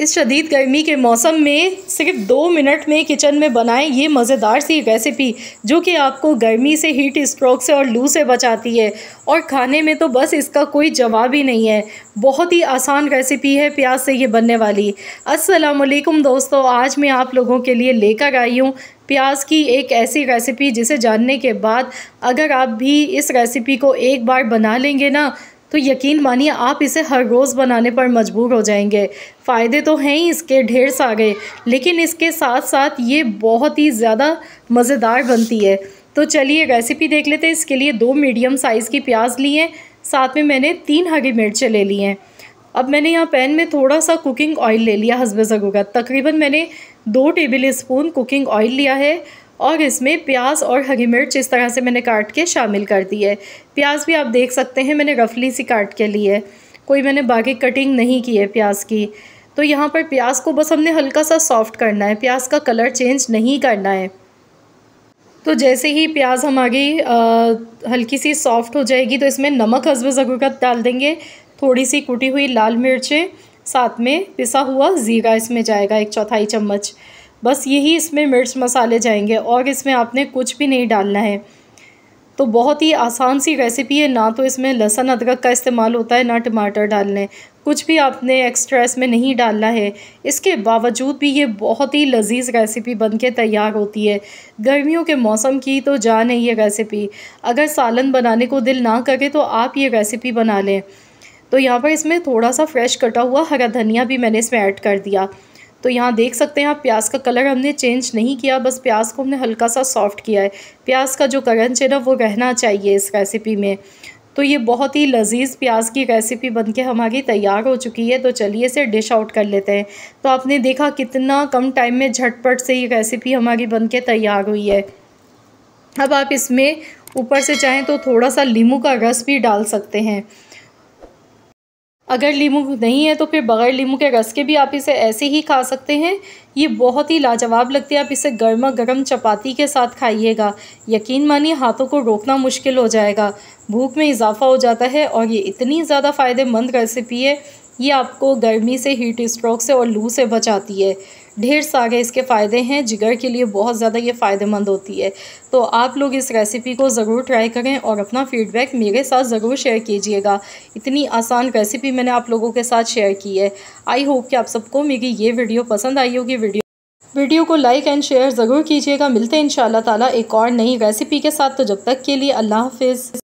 इस शदीद गर्मी के मौसम में सिर्फ दो मिनट में किचन में बनाएं ये मज़ेदार सी रेसिपी जो कि आपको गर्मी से हीट स्ट्रोक से और लू से बचाती है और खाने में तो बस इसका कोई जवाब ही नहीं है बहुत ही आसान रेसिपी है प्याज से ये बनने वाली असलकुम दोस्तों आज मैं आप लोगों के लिए लेकर आई हूँ प्याज की एक ऐसी रेसिपी जिसे जानने के बाद अगर आप भी इस रेसिपी को एक बार बना लेंगे ना तो यकीन मानिए आप इसे हर रोज़ बनाने पर मजबूर हो जाएंगे फ़ायदे तो हैं ही इसके ढेर सारे लेकिन इसके साथ साथ ये बहुत ही ज़्यादा मज़ेदार बनती है तो चलिए रेसिपी देख लेते हैं इसके लिए दो मीडियम साइज़ की प्याज ली हैं साथ में मैंने तीन हरी मिर्चें ले ली हैं अब मैंने यहाँ पैन में थोड़ा सा कुकिंग ऑयल ले लिया हसबे जगह तकरीबन मैंने दो टेबल स्पून कुकिंग ऑयल लिया है और इसमें प्याज और हरी मिर्च इस तरह से मैंने काट के शामिल कर दी है प्याज भी आप देख सकते हैं मैंने रफली सी काट के लिए कोई मैंने बाकी कटिंग नहीं की है प्याज की तो यहाँ पर प्याज को बस हमने हल्का सा सॉफ्ट करना है प्याज का कलर चेंज नहीं करना है तो जैसे ही प्याज हमारी हल्की सी सॉफ्ट हो जाएगी तो इसमें नमक हसब ज़रूरत डाल देंगे थोड़ी सी कुटी हुई लाल मिर्चें साथ में पिसा हुआ ज़ीरा इसमें जाएगा एक चौथाई चम्मच बस यही इसमें मिर्च मसाले जाएंगे और इसमें आपने कुछ भी नहीं डालना है तो बहुत ही आसान सी रेसिपी है ना तो इसमें लहसन अदरक का इस्तेमाल होता है ना टमाटर डालने कुछ भी आपने एक्स्ट्रा इसमें नहीं डालना है इसके बावजूद भी ये बहुत ही लजीज रेसिपी बन के तैयार होती है गर्मियों के मौसम की तो जान है ये रेसिपी अगर सालन बनाने को दिल ना करे तो आप ये रेसिपी बना लें तो यहाँ पर इसमें थोड़ा सा फ्रेश कटा हुआ हरा धनिया भी मैंने इसमें ऐड कर दिया तो यहाँ देख सकते हैं आप प्याज का कलर हमने चेंज नहीं किया बस प्याज को हमने हल्का सा सॉफ्ट किया है प्याज का जो करंच है ना वो रहना चाहिए इस रेसिपी में तो ये बहुत ही लजीज प्याज की रेसिपी बनके हमारी तैयार हो चुकी है तो चलिए इसे डिश आउट कर लेते हैं तो आपने देखा कितना कम टाइम में झटपट से ये रेसिपी हमारी बनके तैयार हुई है अब आप इसमें ऊपर से चाहें तो थोड़ा सा लीमू का रस भी डाल सकते हैं अगर लीमू नहीं है तो फिर बग़ैर लीमू के रस के भी आप इसे ऐसे ही खा सकते हैं ये बहुत ही लाजवाब लगती है आप इसे गर्मा गर्म चपाती के साथ खाइएगा यकीन मानिए हाथों को रोकना मुश्किल हो जाएगा भूख में इजाफा हो जाता है और ये इतनी ज़्यादा फ़ायदेमंद रेसिपी है ये आपको गर्मी से हीट स्ट्रोक से और लू से बचाती है ढेर सारे इसके फ़ायदे हैं जिगर के लिए बहुत ज़्यादा ये फ़ायदेमंद होती है तो आप लोग इस रेसिपी को ज़रूर ट्राई करें और अपना फ़ीडबैक मेरे साथ ज़रूर शेयर कीजिएगा इतनी आसान रेसिपी मैंने आप लोगों के साथ शेयर की है आई होप कि आप सबको मेरी ये वीडियो पसंद आई होगी वीडियो वीडियो को लाइक एंड शेयर ज़रूर कीजिएगा मिलते हैं इन ताला एक और नई रेसिपी के साथ तो जब तक के लिए अल्लाह हाफिज़